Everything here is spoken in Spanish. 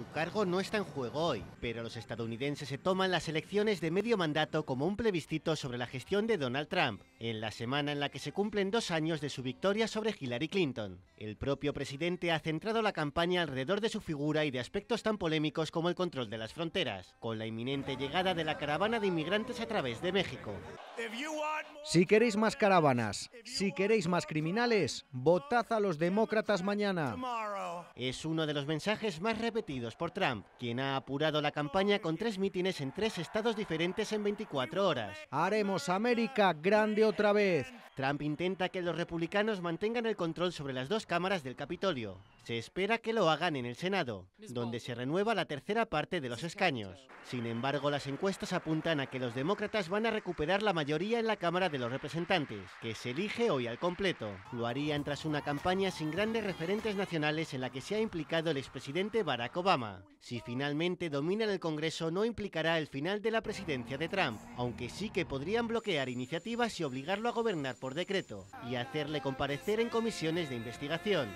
Su cargo no está en juego hoy, pero los estadounidenses se toman las elecciones de medio mandato como un plebiscito sobre la gestión de Donald Trump, en la semana en la que se cumplen dos años de su victoria sobre Hillary Clinton. El propio presidente ha centrado la campaña alrededor de su figura y de aspectos tan polémicos como el control de las fronteras, con la inminente llegada de la caravana de inmigrantes a través de México. Si queréis más caravanas, si queréis más criminales, votad a los demócratas mañana es uno de los mensajes más repetidos por Trump, quien ha apurado la campaña con tres mítines en tres estados diferentes en 24 horas. Haremos América grande otra vez. Trump intenta que los republicanos mantengan el control sobre las dos cámaras del Capitolio. Se espera que lo hagan en el Senado, donde se renueva la tercera parte de los escaños. Sin embargo, las encuestas apuntan a que los demócratas van a recuperar la mayoría en la Cámara de los Representantes, que se elige hoy al completo. Lo harían tras una campaña sin grandes referentes nacionales en la que se ha implicado el expresidente Barack Obama. Si finalmente dominan el Congreso no implicará el final de la presidencia de Trump, aunque sí que podrían bloquear iniciativas y obligarlo a gobernar por decreto, y hacerle comparecer en comisiones de investigación.